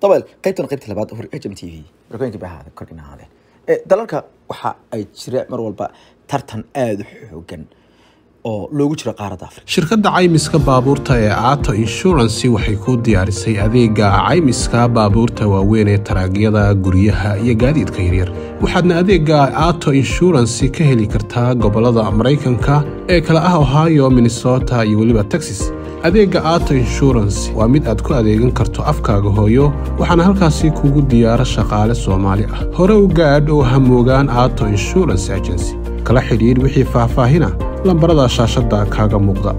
dabal qaybtan qaybta labaad hor m t v barkooyinka bay ahaadeen kordhin ahaadeen dalalka waxa ay jira mar walba tartan aada u xoogan oo loogu jiro qaaradda afrika shirkadda caymiska baabuurta ee aato inshurancy waxay ku diyaarisay adeega caymiska baabuurta waaweyn ee taraagyada guryaha iyo gaadiidka yaryar waxaadna adeega aato inshurancy ka heli kartaa gobolada maraykanka ee kale ah ohio minnesota iyo weliba texas adeegga aato inshurancy waa mid aad ku adeegan karto afkaaga hooyo waxaana halkaasi kugu diyaaro shaqaale soomaali ah hore u gaadh oo hamoogaan aato inshurancy agency kala xidhiidh wixii faahfaahina lambarada shaashada kaaga muuqda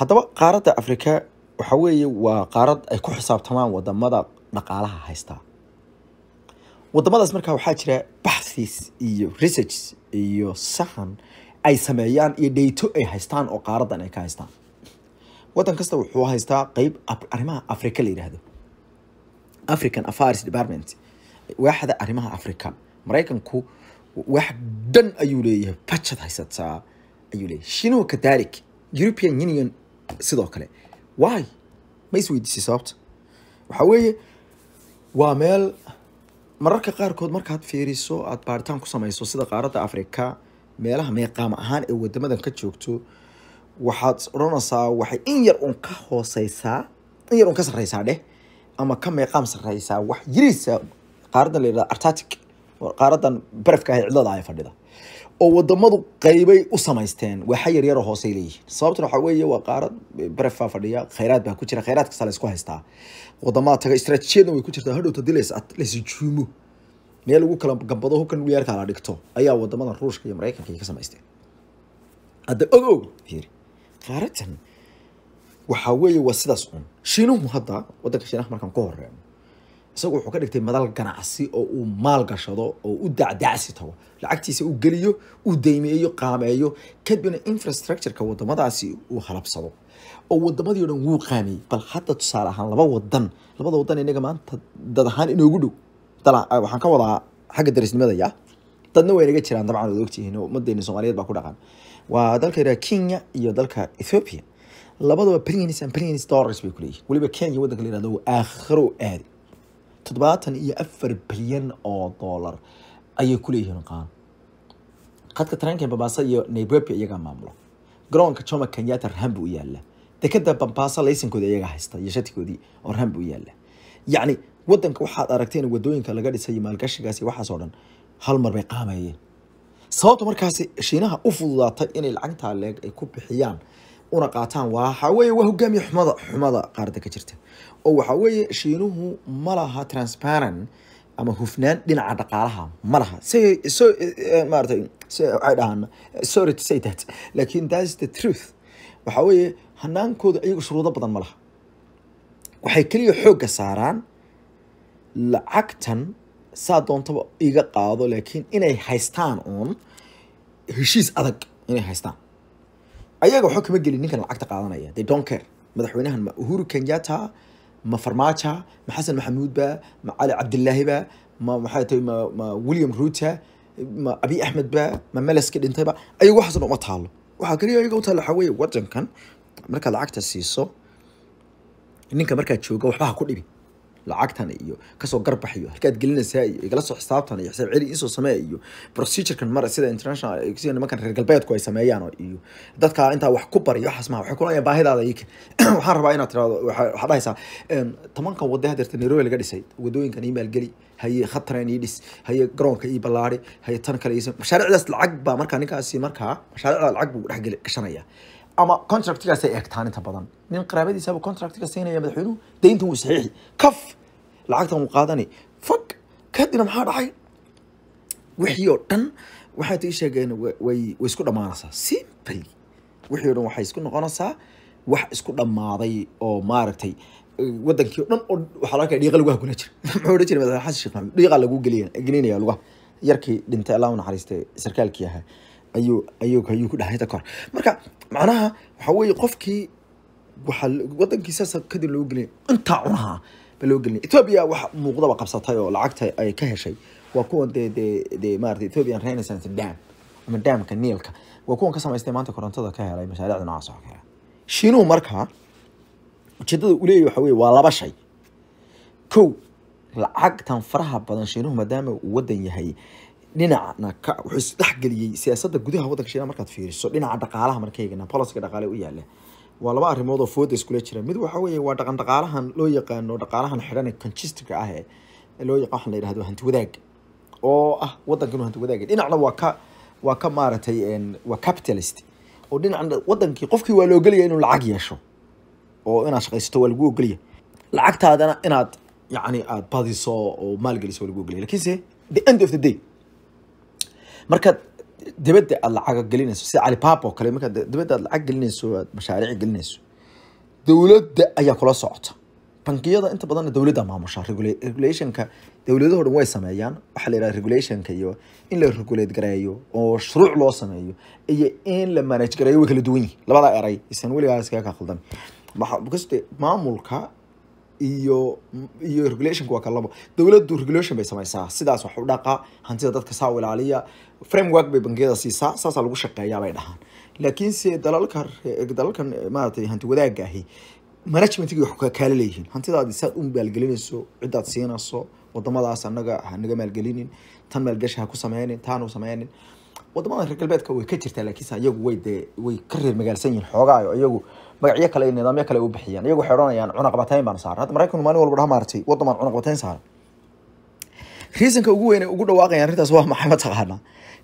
haddaba qaaradda afrika waxa weeye waa qaarad ay ku xisaabtamaan wadamada dhaqaalaha haysta wadamadaas markaa waxaa jira baxthis iyo research iyo sahan ay sameeyaan iyo dheyto ay haystaan oo qaaradan ay ka haystaan wadan kasta wuxuu haystaa qeyb arrimaha afrika la yidhaahdo african affairs department waaxda arrimaha africa maraykanku wax dhan ayuu leeyahay bajad haysataa ayuu leeyahay shinuhu kadalik european union sidoo kale why ma isweydiisay sababta waxaa weeye waa meel mararka qaarkood markaad fiiriso aad baaritaan ku samayso sida qaaradda africa meelaha meeqaam ahaan ee wadamadan ka joogto waxaad odhanaysaa waxay in yar un ka hooseysaa in yar un ka sarreysaa dheh ama ka meeqaam sarreysaa wax yiriisa qaaradda la yidhahda artatic qaaradan barafka cidlada ay fadhida oo wadamadu qaybay u samaysteen waaxa yaryar hoosey leeyihiin sababtuna waxaa weeye waa qaarad eh, barafaa fadhiya khayraad baa ku jira khayraadkasa laysku haystaa wadamada taga istaraatiijiyadna way ku jirtaa hadhowta dii laysujuumo meel ugu kala gambado hubkan weerka la dhigto ayaa wadamada ruushka iyo maraykanka ka samaysteen hadda og og qaaradan waxaa weeye waa sidaas un shiinuhu hadda wadanka shiinaha markaan ku horeeno isagu wuxuu ka dhigtay madal ganacsi oo uu maal gashado oo u dacdacsi tago lacagtiisa uu geliyo uu deymiyeeyo qaameeyo kadibna infrastructureka wadamadaasi uu halabsado oo wadamadii o dhan wuu qaameeyey bal hadda tusaale ahaan laba wadan labada wadan inaga maanta dad ahaan inoogu dhow waxaan ka wadaa xagga darisnimada ya dadna way inaga jiraan dabcan oad ogtihiin umadeena soomaaliyeed baa ku dhaqan waa dalka iraa kenya iyo dalka ethiopia labadaba prince and prince dollars bay kuleeyihin weliba kenya wadanka la yirahdo aakhiro aaday toddobaatan iyo afar bilyan oo dollar ayay kuleeyihiin qaan khadka taranka bambaasa iyo nairobi iyagaa maamulo garoonka joma kenyata rahan buu yaalla dekeda bambaasa laysankoodi iyagaa haysta iyo shatigoodii oo rahan buu yaallaa yacni waddanka waxaad aragtay wadooyinka laga dhisay maalgashigaasi waxaasoo dhan hal mar bay qaamayeen sababta markaasi shiinaha u fududaatay inay lacagtaa leeg ay ku bixiyaan una qaataan waxa waa hogaamiya xumada xumada qaarada ka jirta oo waxa shiinuhu malaha transparent ama hufnaan dhinaca dhaqaalaha ma laha eh, eh, maratay waxay dhahaan sorry that's the truth waxa hanaankooda iyagu shuruudo badan ma laha waxay keliya xooga saaraan lacagtan saa doontaba iga qaado laakiin inay haystaan uun heshiis adag inay haystaan ayaga waxba kama gelin ninkan lacagta qaadanaya they don't care madaxweynahan ma uhuru kenyata ma farmaaja ma xasan maxamuudba ma cali cabdilaahiba ma maxay tahay ma ma william ruuta ma abi axmed ba ma meleska dhintayba ayaga waxaas uma taalo waxaa kaliya ayaga u taalla waxaa weeye waddankan markaad lacagta siiso ninka markaad jooga waxba ha ku dhibi lacagtan iyo kasoo garbaxayo halkaad gelinaysaa iyo igala soo xisaabtan iyo xisaab celi insoo sameeya iyo procedurekan mar sida international ay reer galbeedku ay sameeyaan iyo dadka intaa wax ku bari waxaas maaha waxay kulaayaan baahidaada iika waxaan rabaa inaad tiraado waxaa dhahaysaa tobankan wadde hadeerta nairobi laga dhisay waddooyinkan ii maalgeli haye khatareen ii dhis haye garoonka ii ballaari haye tan kale iisan mashaariicdaas lacag baa markaa ninkaasi markaa mashaariicda lacag buu dhexgeli gashanaya ama contractigaas ay inta badan nin qaraabadiisaba contractiga siinaya madaxweynuhu dayntan wuu saxiixi kaf lacagtan wuu qaadanay fag kadina maxaa dhacay wixii oo dhan waxaad ii sheegeen way isku dhammaanaysaa simply wixii o dhan waxay isku noqonaysaa wax isku dhammaaday oo maaragtay eh, wadankii o dhan oo waxaa la arkaya dhiiqa lugaha kula jira muxuu odhan jiray madaxweyne xasan sheekh maxamed dhiiqa lagu gelinaya lugaha yarkii dhintay allah naxariistay sarkaalkii ahaa ayuu ayuu ayuu ku dhahay inta marka macnaha waxaa weeye qofkii waxaa wadankii saasa kadib lagu gelinaya intaa cunaha baloo gelin muuqdaba qabsatay oo lacagta ay ka heshay waa kuwan de de de maarata renaissance dam ama damka niilka waa kuwan ka samaystay maanta korontada ka helay mashaariicda noocaas kale shiinuhu markaa ujeedada uu leeyahy waxa weye waa laba shay kow lacagtan faraha badan shiinuhu maadaama uu wadan yahay dhinacna ka wuxuu isdhexgeliyey siyaasadda gudaha waddanka shiinaha markaad fiiriso dhinaca dhaqaalaha markayegana policyga dhaqaale u yaalla waa laba arimood oo fooda iskula jira mid waxa weeye waa dhaqan dhaqaalahan loo yaqaano dhaqaalahan xidhan congistiga ah loo yaqaan waxaan la yidhahdo hanti wadaag oo ah waddankinu hanti wadaagay dhinacna waa ka waa ka maaragtay waa capitalist oo dhinacna waddankii qofkii waa la ogolaya inuu lacag yeesho oo inaad shaqaysato waa lagu ogolaya lacagtaadana inaad yacni aad badiso oo maalgeliso waa lagu ogolaya lakiinse the end of the day markaad dibadda aad lacaga gelinayso sida calibaab oo kale markaa dibadda aad lacag gelinayso aad mashaariic gelinayso dowladda ayaa kula socota bankiyada inta badanna dowladda maamusha regulationka dowladaho dhan way sameeyaan waxaa la yidhaha regulationka iyo in la regulate gareeyo oo shuruuc loo sameeyo iyo in la manage gareeyo way kala duwan yihin labada eray isan weligaas kaga qaldan maamulka iyo iyo regulationka waa ka dowladdu regulation bay samaysaa sidaas wax u dhaqa hantida dadka saa u ilaaliya framework bay bangiyada siisaa saasaa lagu shaqeeyaa bay dhahaan laakiin se dalalka dalalkan maaratay hanti wadaagga ahi managementigi wax kaala leeyihiin hantidaadi saad u maalgelinayso cidaad siinayso wadamadaas anaga hanaga maalgelinin tan maalgashi ha ku sameynin taanu sameynin wadamada reer galbeedka way ka jirtaa laakiinse ayagu way dee way ka reer magaalsan yihiin xoogaa iyagu magacyo kale iyo nidaamyo kale u bixiyaan iyagu waxay odhanayaan cunaqbatayn baan saaran hadda maraykanku maalin walba dhaha maaragtay waddamaan cunaqbatayn saaran riisanka ugu weyn ugu dhawaaqayaan arrintaas waa maxay mataqaanaa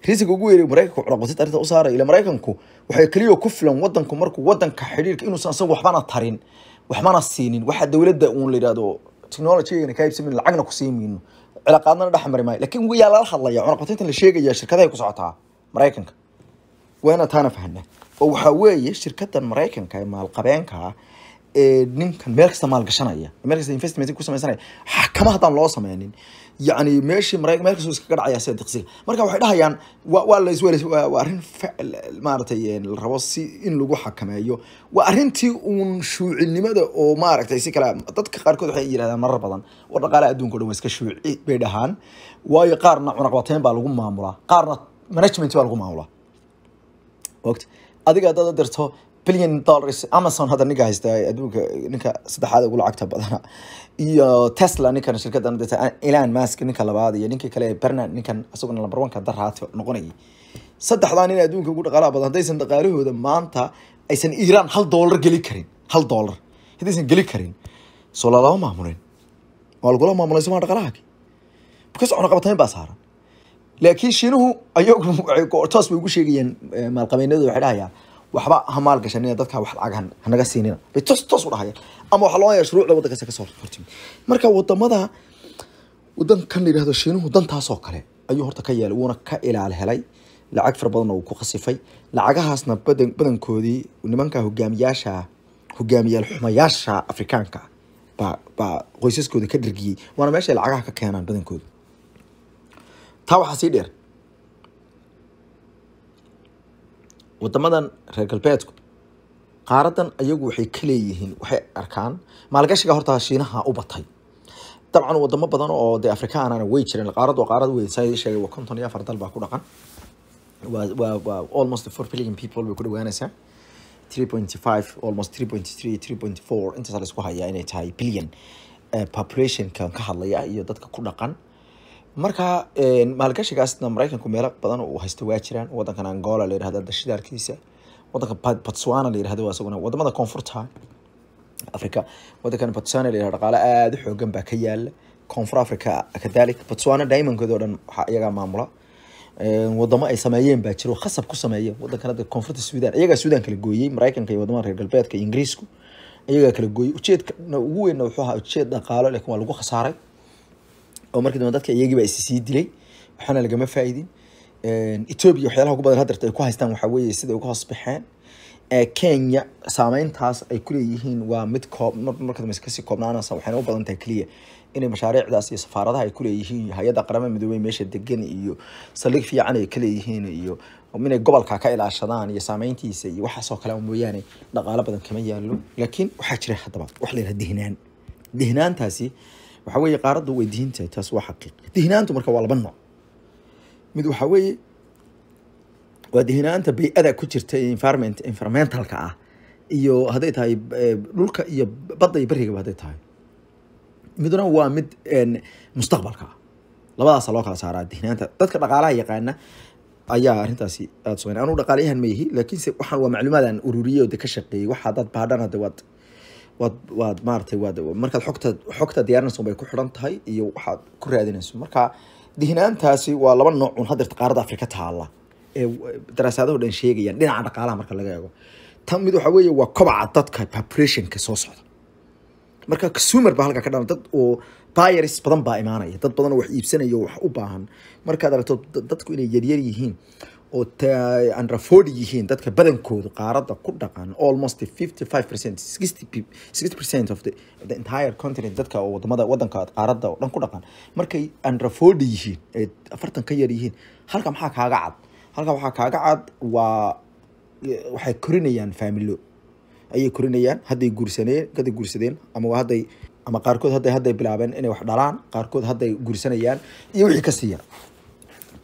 riisanka ugu weyn maraykanku cunaqbataynta arrinta u saaraya ila maraykanku waxay keliya ku filan waddanku markuu waddanka xidhiirka inuusan asagu waxbana tarin waxbana siinin waxa dowladda uun la yidhahdo technologygana kaa ibsan lacagna ku sii mayno dhex mari maayo lakiin yaa lala hadlaya cunaqbatayntan la sheegaya shirkadahay ku socotaa maraykanka waana taana fahana oo waxaa weeye shirkadan maraykanka ee maalqabeenka ee ninkan meel kasta maalgashanaya meel kasta investment ku sameysanaya xakama haddaan loo sameynin yacni meeshii maraykan meel kasta iskaga dhacaya sida diqsiga marka waxay dhahayaan waa waa la iswel waa arrin maaragtay la rabo si in lagu xakameeyo waa arrintii uun shuucinimada oo maaragtay si kale dadka qaarkood waxay yidhahdaan marar badan oo dhaqaalaha adduunka o dhan waa iska shuuci bay dhahaan waayo qaarna cunaqabateyn baa lagu maamulaa qaarna management baa lagu maamulaa moogta adiga haddaad dirto billion dollars amazon hadda ninka haysta adduunka ninka saddexaad ugu lacagta badana iyo tesla ninkan shirkadan dirta elan mask ninka labaad iyo ninka kale berna ninkan isaguna number one ka daraati noqonayay saddexdaa nin adduunka ugu dhaqaalaha badan haddaysan dhaqaalahooda maanta aysan iiraan hal dollar geli karin hal dollar haddaysan geli karin soo lalama maamulin waa lagula maamulay somaa dhaqalaha because cunaqabatayn baa saara laakiin shiinuhu ayagu toos bay ugu sheegayeen maalqabeynadu waxay dhahayaa waxba ha maalgashanina dadka wax lacag hanaga siinina bay toos toos u dhahayaan ama waxaa loogaya shuruucda waddankaas ka hortimi marka waddamada waddankan la yidhahdo shiinuhu dantaasoo kale ayuu horta ka yeelay wuuna ka ilaal helay lacag fara badanna wuu ku khasifay lacagahaasna badan badankoodii nimanka hogaamiyaasha hogaamiyaal xumayaasha afrikaanka ba baa qoysaskooda ka dhargiyey waana meeshay lacagaha ka keenaan badankooda taa waxaa sii dheer wadamadan reer galbeedku qaaradan ayagu waxay ka leeyihiin waxay arkaan maalgashiga hortaa shiinaha u batay dabcan wadamo badan oo de afrikaanana way jireen qaarad waa qaarad weyn saa sheegay waa konton iyo afar dal baa ku dhaqan waa waa waa almost four billion people bay ku dhawaanaysaa three point five almost three point three three point four intaasaa la isku hayaa inay tahay billion eh, populationkan ka hadlaya iyo dadka ku dhaqan marka maalgashigaasna maraykanku meelo badan uu haysto waa jiraan wadanka angola layihahda dashidaalkiisa wadanka botswana layihahdo isaguna wadamada koonfurta africa wadankan botswana layihahdo dhaqaale aada u xoogan baa ka yaala koonfur africa kadalik botswana diamondkeeda o dhan waxaa iyagaa maamula wadamo ay sameeyeen baa jiro khasab ku sameeyeen wadankan hadda koonfurta suudan iyagaa suudan kala gooyey maraykanka iyo wadamada reer galbeedka ingiriisku iyagaa kala gooyey ujeedka ugu weynna wuxuu ahaa ujeed dhaqaalo lakin waa lagu khasaaray oo markii dambe dadka iyagiiba issii dilay waxaana lagama faaidin etoobiya waxyaalaha ugu badan hadarta ay ku haystaan waxaa weeye siday uga hoos baxeen kenya saameyntaas ay ku leeyihiin waa mid koob marka dambe kasii koobnaanaysa waxayna u badan tahay keliya inay mashaariicdaas iyo safaaradaha ay ku leeyihiin hay-adda qaramada midoobey meesha degan iyo saldhig fiican ay ka leeyihiin iyo inay gobolka ka ilaashadaan iyo saameyntiisa iyo waxaasoo kale mooyaane dhaqaalo badan kama yaalo laakiin waxaa jira haddaba wax la yidhaha dehnaan dehnaantaasi waxa weeye qaaraddu way diintahay taas waa xaqiiq dihinaantu marka waa laba nooc mid waxa weeye waa dihnaanta bay-ada ku jirta environment environmentalka ah iyo hadday tahay eh, dhulka iyo badda iyo berrigaba hadday tahay midna waa mid mustaqbalka ah. labadaasa loo kala saaraa dihnaanta dadka dhaqaalaha yaqaana ayaa arintaasi aada sumayn anu dhaqaalayahan ma laakiinse waxaan waa macluumaad aan ururiyey oo ka shaqeeyey waxa haddaad baadhan hadde waad waad waad maaratay waad markaad xogta xogta diyaarinaysa bay ku xidhan tahay iyo waxaad ku raadinayso marka dihnaantaasi waa laba nooc un hadeerta qaarada afrika taalla ee daraasaadaho dhan sheegayaan dhinaca dhaqaalaha marka laga eego tan mid waxa weeye waa kobaca dadka populationka soo socda marka consumer baa halka ka dhan dad oo buyers badan baa imaanaya dad badan oo wax iibsanaya oo wax u baahan markaad aragto dadku inay yaryar yihiin oo aan yihiin dadka badankoodu qaarada ku dhaqan almost fifty five percent sixty of the, entire continent dadka oo wadamada wadanka qaarada oo dhan ku dhaqan markay aan yihiin ee afartan ka yar yihiin halka maxaa kaaga cad halka waxaa kaaga cad waa waxay korinayaan faamilo ayay korinayaan hadday guursaneen hadday guursadeen ama hadday ama qaarkood hadday hadday bilaabeen inay wax dhalaan qaarkood hadday guursanayaan iyo wixii ka siiyan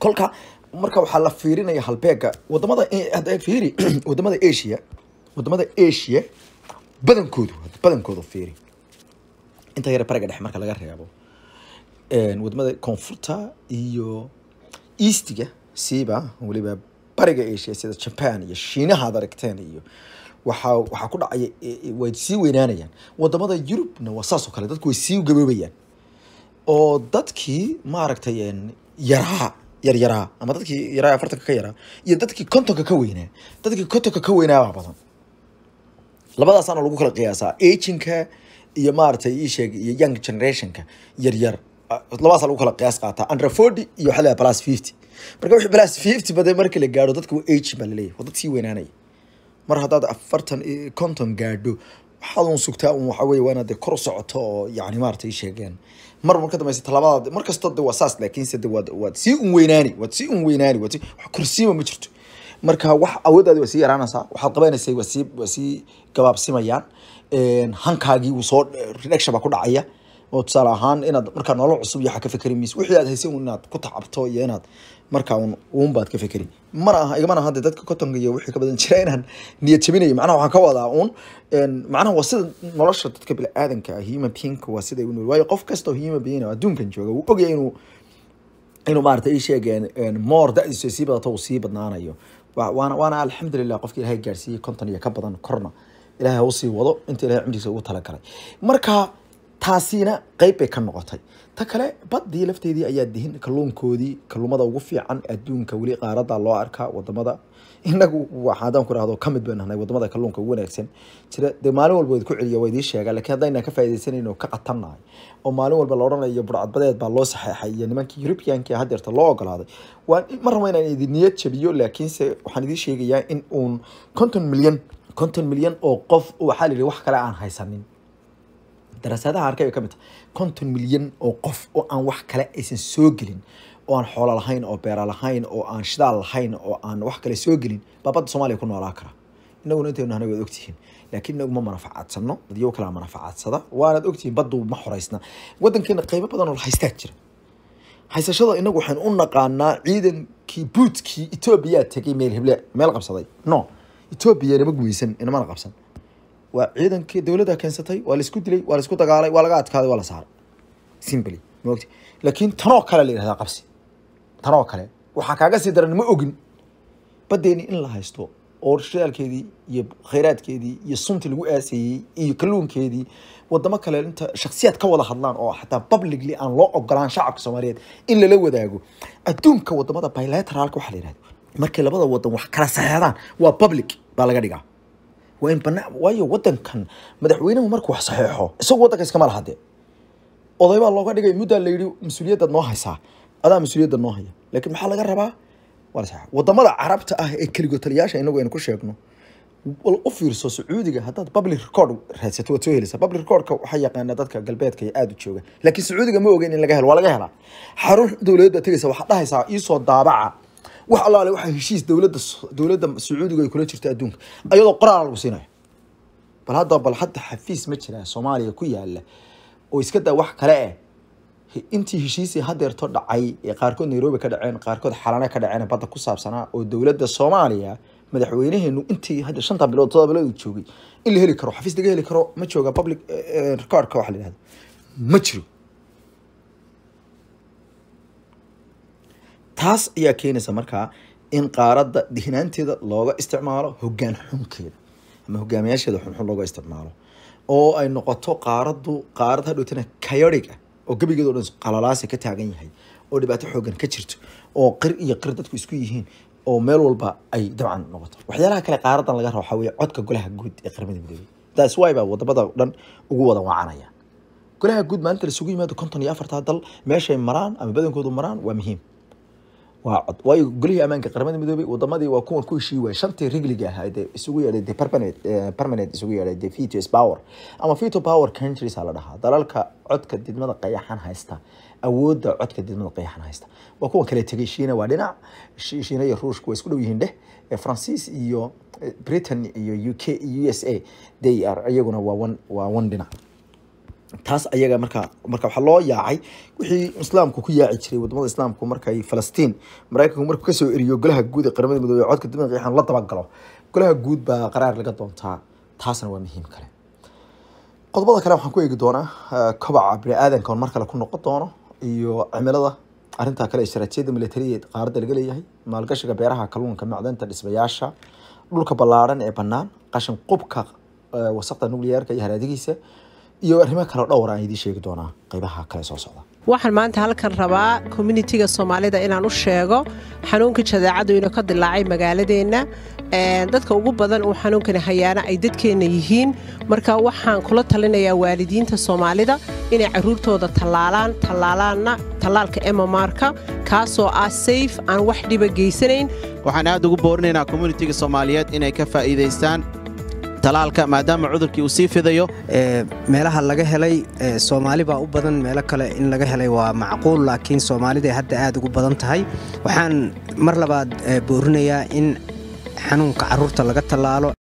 kolka marka waxaa la fiirinaya halbeega wadamada fiiri wadamada asia wadamada asia badankoodu badankooda fiiri inta yare bariga dhexe marka laga reebo wadamada koonfurta iyo eastiga siiba weliba bariga asia sida jaban iyo shiinahaad aragteen iyo waxa waxaa ku dhacaya e, e, way sii weynaanayaan wadamada yurubna waa saas oo kale dadku way sii gaboobayaan oo dadkii maaragtay yaraha yaryaraa ama dadkii yaraa afartanka ka yaraa iyo dadkii kontonka ka weynaa dadkii kontonka ka weynaa baa badan labadaasaana lagu kala qiyaasaa aginka iyo maaragtay iisheeg iyo young generationka yaryar ah, labadaasa lagu kala qiyaas qaataa under forty iyo waxaa leeyahay plus fifty marka wixii plus fifty bade markii la gaadho dadka waa baa laleeyahay waa dad sii weynaanaya mar haddaad afartan konton gaadho waxaad uun sugtaa un waxa weye waa inaad kor socoto oo yacni maaragtay iisheegeen mar war ka dambaysa talabadaa markastoo de waa saas laakiinse de waad waad sii un waad sii un weynaani waad sii ma jirto marka wax awooddaadi waa sii yaraanaysaa waxaad qabanaysay waa waa sii gabaabsimayaan hankaagii wuu soo reduction baa ku oo tusaale ahaan inaad markaa nolol cusub iyo waxa wixii aad haysay inaad ku tacabto iyo inaad marka uunbaad ka fekeri mana aha igmana hadde dadka cotonga iyo wixii ka badan jira inaan niyad macnaha waxaan ka wadaa uun macnaha waa sida nolosha dadka bini-aadanka ah human beinka waa siday u nool waayo qof kasta oo human being adduunkan jooga wuu ogaya inuu inuu maaragtay ii sheegeen moor da-diisu sii badato uu sii badnaanayo waana waana alxamdulilah qofki ilaahay gaarsiiyey konton iyo ka badan korna ilaahay ha wado inta ilahay cumrigiisa ugu talagalay marka taasina qeyb bay ka noqotay ta kale baddii lafteedii ayaa dihin kalluunkoodii kalluumada ugu fiican adduunka weli qaarada loo arkaa wadamada inagu waxadaan ku rahdo kamid baan nahay wadamada kalluunka ugu wanaagsan jira dee maalin walba waad ku celiya waa idiin sheegaa laakiin haddayna ka faaidaysanayno ka qatannahay oo maalin walba la odhanayo burcadbadeed baa loo saxeexay iyo nimankii yurubiyanka haddeerta loo ogolaaday waa ma raba inaan idin niyad jabiyo laakiinse waxaan idiin sheegayaa in uun konton milyan konton milyan oo qof waxaa la yidhi wax kale aan haysanin daraasadaha arkay ka mid tahay konton milyan oo qof oo aan wax kale aysan soo gelin oo aan xoolo lahayn oo beera lahayn oo aan shidaal lahayn oo aan wax kale soo gelin baa badda soomaaliya ku noolaa kara inaguna intaynu nahnay waad ogtihiin laakiin inagu ma manafacaadsanno dadyow kalaa manafacaadsada waanaad ogtihiin baddu ma xoraysna waddankeena qaybo badan oo la haystaa jira haysashada inagu waxaan u naqaanaa ciidankii buutkii etoobiyaa tegay meel heble meel qabsaday no etoobiya inama gumaysan inamana qabsan waa ciidankii dowladda keensatay waa laisku dilay waa laisku dagaalay waa laga adkaaday waa la saaray simbly maogta laakiin tanoo kale la yidhahdaa qabsi tanoo kale waxaa kaaga sii daran ma ogin baddeeni in la haysto oo shidaalkeedii iyo khayraadkeedii iyo sunti lagu aaseeyey iyo kalluunkeedii wadamo kale inta shaksiyaad ka wada hadlaan oo xataa publicly aan loo ogolaan shacabka soomaaliyeed in lala wadaago adduunka wadamada bilateraalka waxa la yidhahdo markay labada wadan wax kala saxeexdaan waa public baa laga dhigaa waa waayo wadankan madaxweynuhu markuu wax saxeexo isagu wadanka iskama laha dee odaybaa looga dhigay muddaa la yidhi mas-uuliyaddaad noo haysaa adaa mas-uuliyadda noo haya laakiin maxaa laga rabaa wadamada carabta ah ee keligotaliyaasha inagu aynu ku sheegno u fiirso sacuudiga haddaad public record raadsato waad soo helaysaa public recordka waxaa yaqaana dadka galbeedka iyo aada u jooga laakiin sacuudiga ma ogeyn in laga helo waa laga helaa xarun dowladeed baad tegaysa waxaad dhahaysaa iisoo daabaca wax allaale waxaa heshiis dowlada dowladda sacuudiga ay kula jirta adduunka iyadoo qoraala lagu siinayo bal hadda bal hadda xafiis ma jiraa soomaaliya ku yaala oo iska daa wax kale eh intii heshiisii hadeerto dhacay ee qaarkood nairobi ka dhaceen qaarkood xalane ka dhaceen badda ku saabsanaa oo dowladda soomaaliya madaxweynaheenu intii hadda shanta bilood todoba bilood joogay in la heli karo xafiis laga heli karo ma jooga public eh, eh, recordka waxa la yidhahda ma jiro taas ayaa keenaysa markaa in qaaradda dihnaanteeda looga isticmaalo hogaan xunkeeda ama hogaamiyaasheeda xunxun looga isticmaalo oo ay noqoto qaaraddu qaarad hadhowtana kayarig ah oo gebigeeda o dhan qalalaasa ka taagan yahay oo dhibaato xoogan ka jirto oo qir iyo qir dadku isku yihiin oo meel walba ay dabcan noqoto waxyaalaha kale qaaradan laga raba waxaa codka golaha guud ee qaramada midoobey taas waay baa wadamada dhan ugu wada waacanaya golaha guud maalinta la yimaado konton iyo afartaa dal meeshay maraan ama badankoodu maraan waa muhiim waa cod waayo golihii amaanka qaramada midoobey wadamadii waa kuwan ku heshii waay shantii rigliga ahaa dee isugu yeedhay dee permanent permanent isugu yeedhay dee veto power ama veto power countries aa la dhahaa dalalka codka didmada qayaxan haysta awoodda codka didmada qayaxan haysta waa kuwan kala tegay shiina waa dhinac shiina iyo ruushka waa isku dhow yihiin dheh francis iyo britain iyo u k u s a they are iyaguna waa one waa one dhinac taas ayaga marka marka waxaa loo yaacay wixii islaamku ku yaaci jiray wadamada islaamku markay falastiin maraykanku markuu kasoo eriyo golaha guud ee qaramada midoobe codka dibadda la dabagalo golaha guud baa qaraar laga doontaa taasna waa muhiim kale qodobada kale waxaan ku eegi doonaa eh, kobaca bini-aadanka on mar kale ku noqon doono iyo cimilada arrintaa kale istaraatiijiyada militariya qaaradda laga leeyahay maalgashiga beeraha kalluunka macdanta dhismayaasha dhulka ballaaran ee bannaan qashin qubka eh, wasaqda nukliyeerka iyo haraadigiisa iyo arrimo kaleo dhowr aan ah idiin sheegi doonaa qaybaha kale soo socda waxaan maanta halkan rabaa communitiga soomaalida inaan u sheego xanuunka jadeecadu inuu ka dilaacay magaaladeenna dadka ugu badan uu xanuunkani hayaana ay dadkeenna yihiin marka waxaan kula talinayaa waalidiinta soomaalida inay caruurtooda tallaalaan tallaalaanna tallaalka emamarka kaasoo ah safe aan wax dhiba geysanayn waxaan aad ugu boorinaynaa communitiga soomaaliyeed inay ka faa'iidaystaan talaalka maadaama cudurkii uu sii fidayo meelaha laga helay soomaali baa u badan meelo kale in laga helay waa macquul laakiin soomaaliday hadda aad ugu badan tahay waxaan mar labaad boorinayaa in xanuunka carruurta laga tallaalo